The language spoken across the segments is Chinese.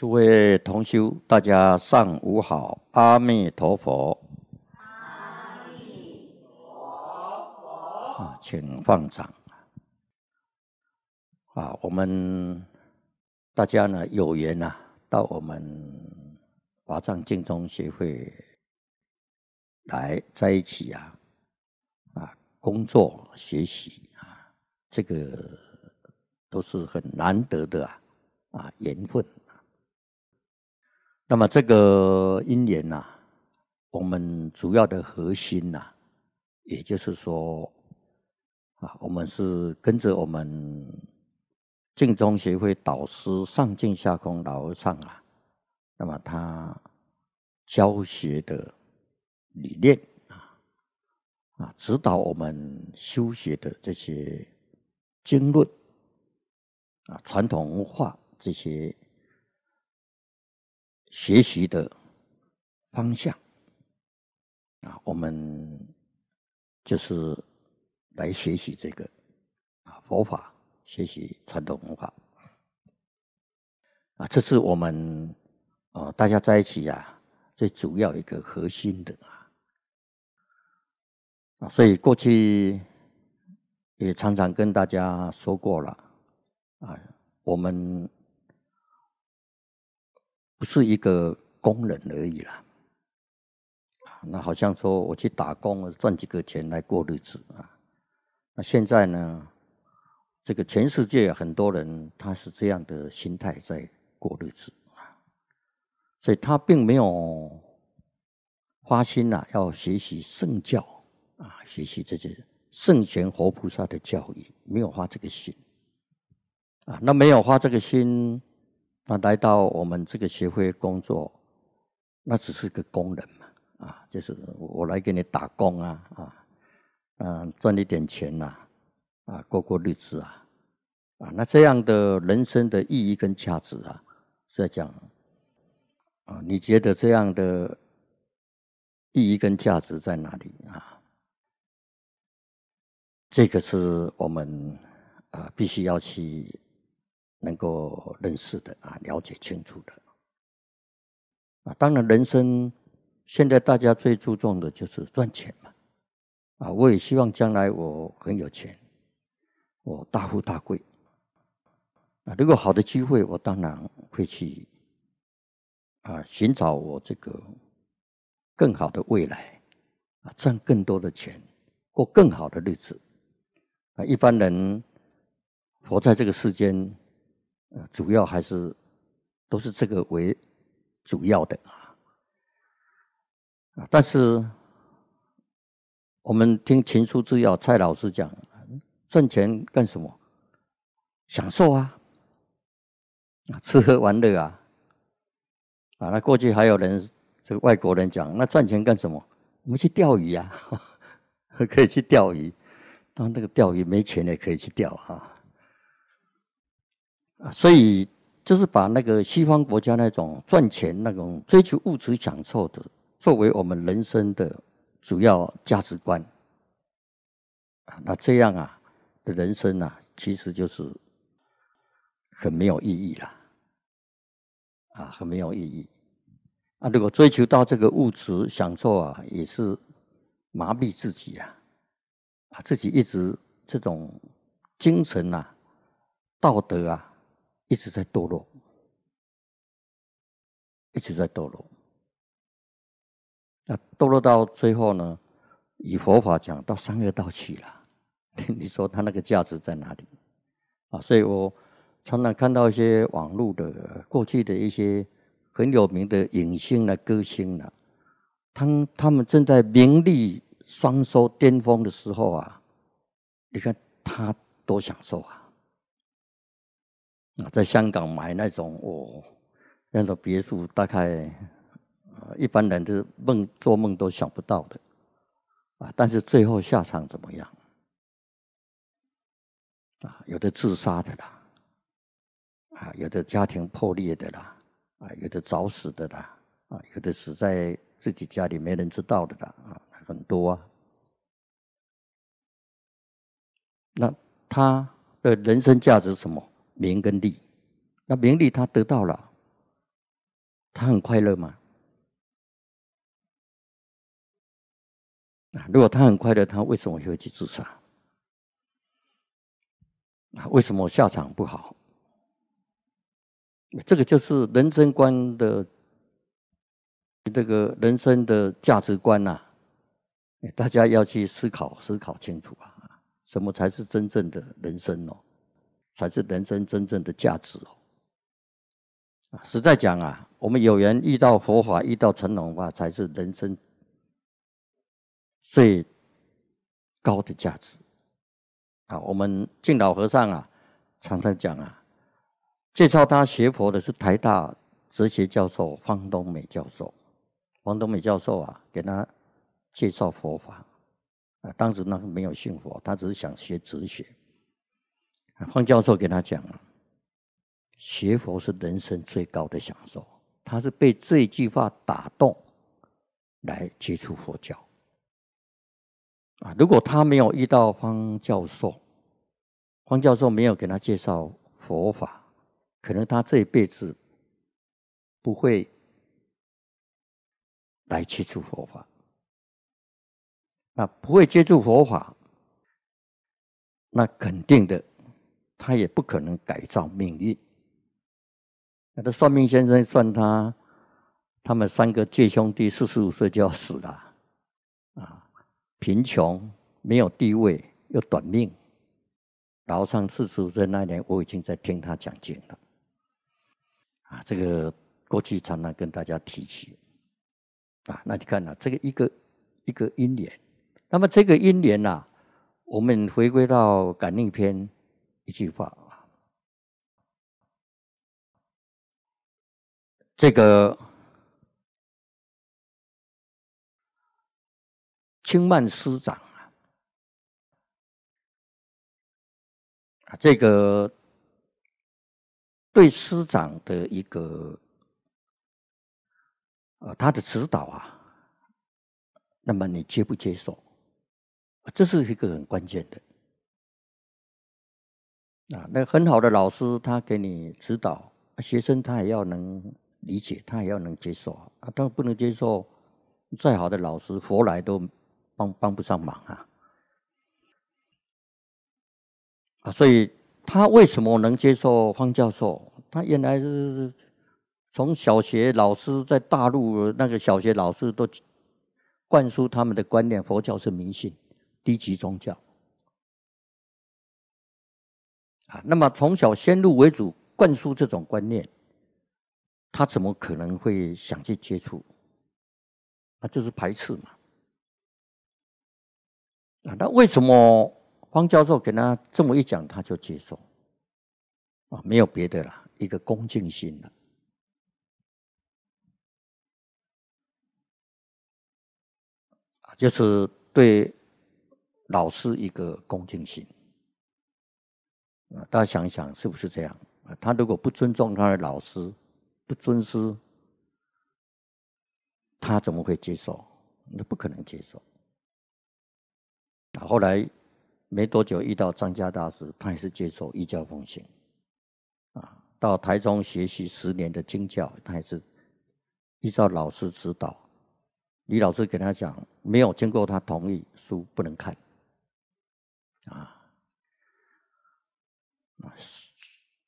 诸位同修，大家上午好！阿弥陀佛！阿弥陀佛！啊，请放掌。啊，我们大家呢有缘啊，到我们华藏净宗协会来在一起啊啊工作学习啊，这个都是很难得的啊啊缘分。那么这个因缘呢，我们主要的核心呢，也就是说，啊，我们是跟着我们净宗学会导师上进下空老和尚啊，那么他教学的理念啊，啊，指导我们修学的这些经论啊，传统文化这些。学习的方向啊，我们就是来学习这个啊佛法，学习传统文化啊，这是我们啊大家在一起啊最主要一个核心的啊啊，所以过去也常常跟大家说过了啊，我们。不是一个工人而已啦，啊，那好像说我去打工，赚几个钱来过日子啊。那现在呢，这个全世界很多人他是这样的心态在过日子啊，所以他并没有花心呐，要学习圣教啊，学习这些圣贤、活菩萨的教义，没有花这个心啊，那没有花这个心。那来到我们这个协会工作，那只是个工人嘛，啊，就是我来给你打工啊，啊，嗯，赚一点钱呐，啊，过过日子啊，啊，那这样的人生的意义跟价值啊，是在讲，啊，你觉得这样的意义跟价值在哪里啊？这个是我们啊，必须要去。能够认识的啊，了解清楚的啊，当然，人生现在大家最注重的就是赚钱嘛，啊，我也希望将来我很有钱，我大富大贵，啊，如果好的机会，我当然会去啊寻找我这个更好的未来，啊，赚更多的钱，过更好的日子，啊，一般人活在这个世间。呃，主要还是都是这个为主要的啊，但是我们听秦书之药蔡老师讲，赚钱干什么？享受啊，啊，吃喝玩乐啊，啊，那过去还有人，这个外国人讲，那赚钱干什么？我们去钓鱼呀，可以去钓鱼，当那个钓鱼没钱也可以去钓啊。啊，所以就是把那个西方国家那种赚钱、那种追求物质享受的，作为我们人生的主要价值观。啊，那这样啊的人生啊，其实就是很没有意义了。啊，很没有意义。啊，如果追求到这个物质享受啊，也是麻痹自己啊，啊，自己一直这种精神啊、道德啊。一直在堕落，一直在堕落。那堕落到最后呢？以佛法讲，到三恶道去了。你说他那个价值在哪里？啊，所以我常常看到一些网络的过去的一些很有名的影星啊，歌星啊，他他们正在名利双收巅峰的时候啊，你看他多享受啊！在香港买那种哦，那种别墅，大概啊，一般人都梦做梦都想不到的，啊，但是最后下场怎么样？啊，有的自杀的啦，啊，有的家庭破裂的啦，啊，有的早死的啦，啊，有的死在自己家里没人知道的啦，啊，很多。啊。那他的人生价值什么？名跟利，那名利他得到了，他很快乐吗？啊，如果他很快乐，他为什么要去自杀？啊，为什么下场不好？这个就是人生观的这个人生的价值观呐，大家要去思考思考清楚啊，什么才是真正的人生哦？才是人生真正的价值哦！啊，实在讲啊，我们有缘遇到佛法，遇到成龙吧，才是人生最高的价值啊！我们敬老和尚啊，常常讲啊，介绍他学佛的是台大哲学教授方东美教授，方东美教授啊，给他介绍佛法啊，当时呢没有信佛，他只是想学哲学。方教授给他讲了，学佛是人生最高的享受。他是被这句话打动，来接触佛教。啊，如果他没有遇到方教授，方教授没有给他介绍佛法，可能他这一辈子不会来接触佛法。那不会接触佛法，那肯定的。他也不可能改造命运。那个算命先生算他，他们三个介兄弟四十五岁就要死了，啊，贫穷没有地位又短命。然后上四十五岁那年，我已经在听他讲经了。啊，这个过去常常跟大家提起。啊，那你看啊，这个一个一个因缘，那么这个因缘呐，我们回归到感应篇。一句话啊，这个青曼师长啊，啊，这个对师长的一个呃他的指导啊，那么你接不接受？这是一个很关键的。啊，那很好的老师，他给你指导，学生他也要能理解，他也要能接受啊。他不能接受，再好的老师佛来都帮帮不上忙啊。啊，所以他为什么能接受方教授？他原来是从小学老师，在大陆那个小学老师都灌输他们的观念，佛教是迷信、低级宗教。啊，那么从小先入为主灌输这种观念，他怎么可能会想去接触？那就是排斥嘛。啊，那为什么方教授给他这么一讲，他就接受？啊，没有别的啦，一个恭敬心了。就是对老师一个恭敬心。啊，大家想一想，是不是这样？啊，他如果不尊重他的老师，不尊师，他怎么会接受？那不可能接受。啊，后来没多久遇到张家大师，他也是接受，一教奉行。啊，到台中学习十年的经教，他也是依照老师指导。李老师给他讲，没有经过他同意，书不能看。啊。啊，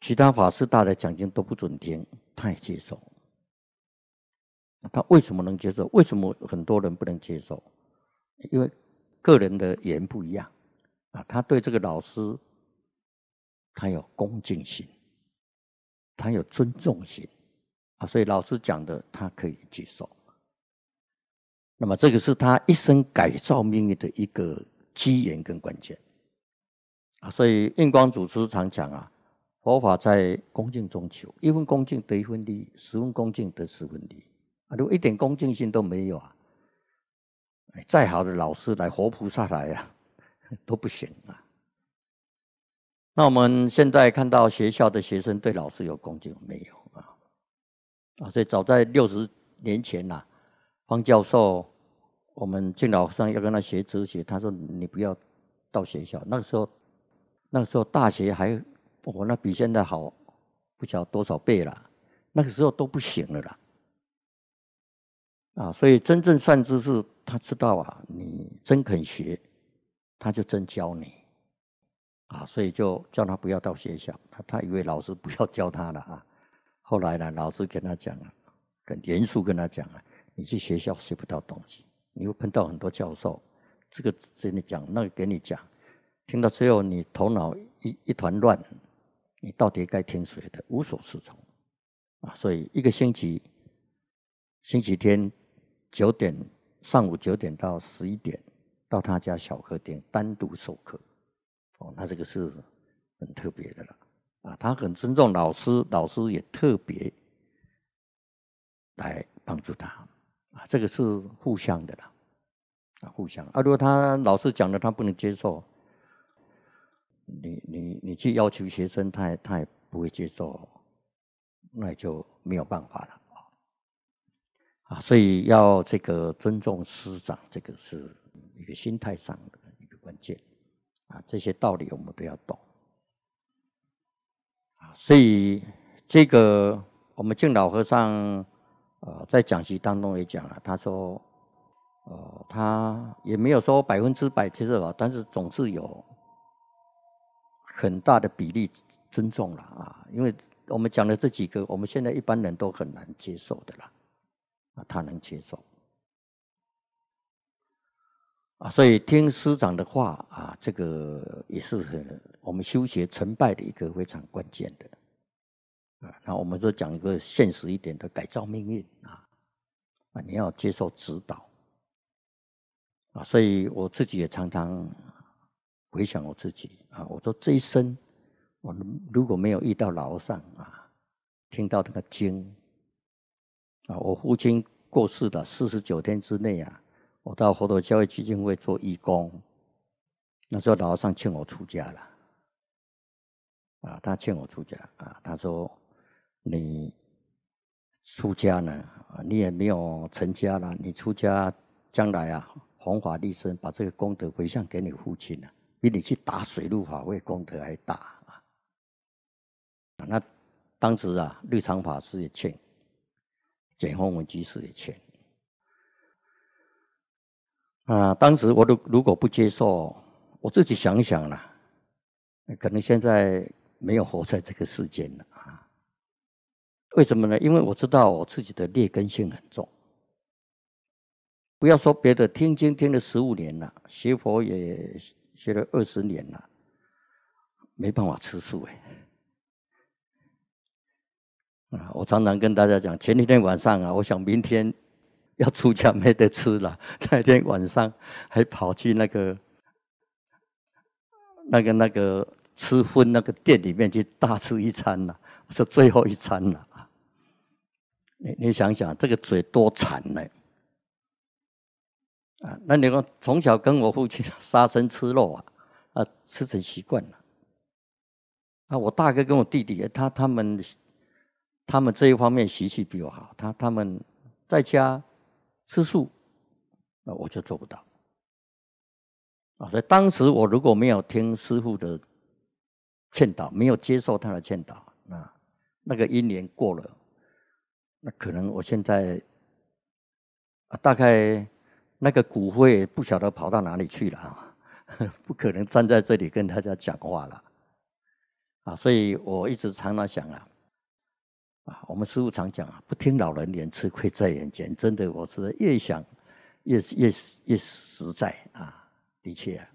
其他法师大的奖金都不准听，他也接受。他为什么能接受？为什么很多人不能接受？因为个人的言不一样啊。他对这个老师，他有恭敬心，他有尊重心啊，所以老师讲的他可以接受。那么这个是他一生改造命运的一个机缘跟关键。啊，所以印光祖师常讲啊，佛法在恭敬中求，一分恭敬得一分利，十分恭敬得十分利。啊，如果一点恭敬心都没有啊，再好的老师来，活菩萨来呀，都不行啊。那我们现在看到学校的学生对老师有恭敬没有啊？啊，所以早在六十年前呐，方教授，我们敬老上要跟他学哲学，他说：“你不要到学校。”那个时候。那个时候大学还我那比现在好不晓多少倍了，那个时候都不行了啦啊！所以真正善知识，他知道啊，你真肯学，他就真教你啊！所以就叫他不要到学校，他他以为老师不要教他了啊！后来呢，老师跟他讲了，很严肃跟他讲了，你去学校学不到东西，你会碰到很多教授，这个给你讲，那个给你讲。听到最后，你头脑一一团乱，你到底该听谁的？无所适从啊！所以一个星期，星期天九点上午九点到十一点，到他家小客厅单独授课，哦，那这个是很特别的了啊！他很尊重老师，老师也特别来帮助他啊，这个是互相的了啊，互相啊。如果他老师讲的他不能接受。你你你去要求学生，他也他也不会接受，那也就没有办法了啊！啊，所以要这个尊重师长，这个是一个心态上的一个关键啊。这些道理我们都要懂啊。所以这个我们敬老和尚呃在讲席当中也讲了，他说呃他也没有说百分之百接受了，但是总是有。很大的比例尊重了啊，因为我们讲的这几个，我们现在一般人都很难接受的啦，啊，他能接受啊，所以听师长的话啊，这个也是很我们修学成败的一个非常关键的啊。那我们就讲一个现实一点的改造命运啊啊，你要接受指导啊，所以我自己也常常。回想我自己啊，我说这一生，我如果没有遇到老和尚啊，听到这个经啊，我父亲过世了四十九天之内啊，我到佛陀教育基金会做义工，那时候老和尚劝我出家了，啊，他劝我出家啊，他说你出家呢，你也没有成家了，你出家将来啊，弘法利生，把这个功德回向给你父亲了。比你去打水陆法会功德还大啊！那当时啊，绿常法师也劝，简宏文居士也劝。啊。当时我都如果不接受，我自己想想啦，可能现在没有活在这个世间了啊！为什么呢？因为我知道我自己的劣根性很重。不要说别的，听经听了十五年了，学佛也。学了二十年了，没办法吃素哎！啊，我常常跟大家讲，前一天晚上啊，我想明天要出家没得吃了。那天晚上还跑去那个、那个、那个吃荤那个店里面去大吃一餐了，是最后一餐了你你想想，这个嘴多馋呢！啊，那你看从小跟我父亲杀生吃肉啊，啊，吃成习惯了。啊，我大哥跟我弟弟，他他们，他们这一方面习气比我好，他他们在家吃素，那我就做不到。啊，所以当时我如果没有听师傅的劝导，没有接受他的劝导，那那个一年过了，那可能我现在啊，大概。那个骨灰不晓得跑到哪里去了啊！不可能站在这里跟大家讲话了啊！所以我一直常常想啊，啊，我们师傅常讲啊，不听老人言，吃亏在眼前。真的，我是越想越越越实在啊，的确啊，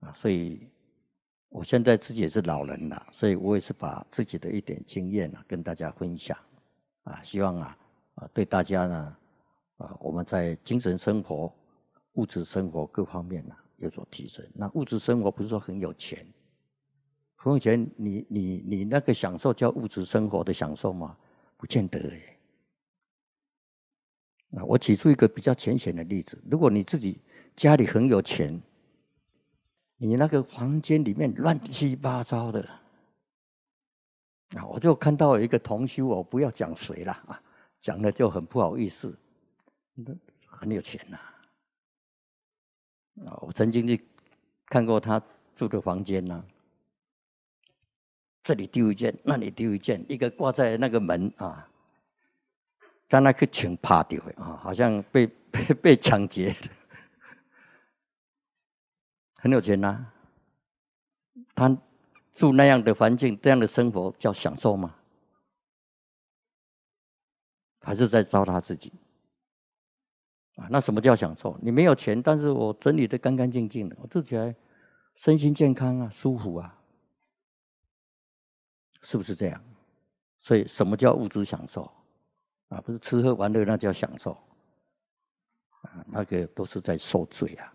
啊，所以我现在自己也是老人了，所以我也是把自己的一点经验啊，跟大家分享啊，希望啊，啊，对大家呢。啊，我们在精神生活、物质生活各方面呢有所提升。那物质生活不是说很有钱，很有钱，你你你那个享受叫物质生活的享受吗？不见得哎。啊，我举出一个比较浅显的例子：如果你自己家里很有钱，你那个房间里面乱七八糟的，啊，我就看到一个同修，我不要讲谁了啊，讲了就很不好意思。很有钱呐！啊，我曾经去看过他住的房间呐，这里丢一件，那里丢一件，一个挂在那个门啊，但那个钱怕掉啊，好像被被被抢劫的，很有钱呐。他住那样的环境，这样的生活叫享受吗？还是在糟蹋自己？啊，那什么叫享受？你没有钱，但是我整理的干干净净的，我住起来身心健康啊，舒服啊，是不是这样？所以什么叫物质享受？啊，不是吃喝玩乐那叫享受，啊，那个都是在受罪啊！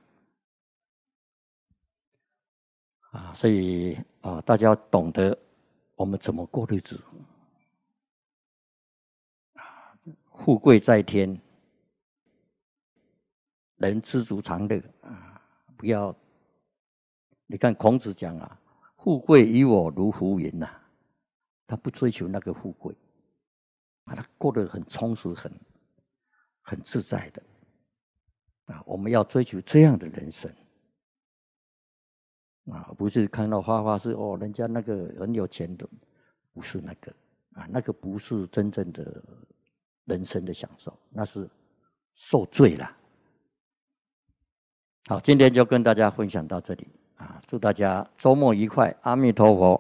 啊，所以啊，大家懂得我们怎么过日子啊，富贵在天。人知足常乐啊！不要，你看孔子讲啊：“富贵于我如浮云呐。”他不追求那个富贵，把他过得很充实、很很自在的啊。我们要追求这样的人生啊！不是看到花花是哦，人家那个很有钱的，不是那个啊，那个不是真正的人生的享受，那是受罪了。好，今天就跟大家分享到这里啊！祝大家周末愉快，阿弥陀佛。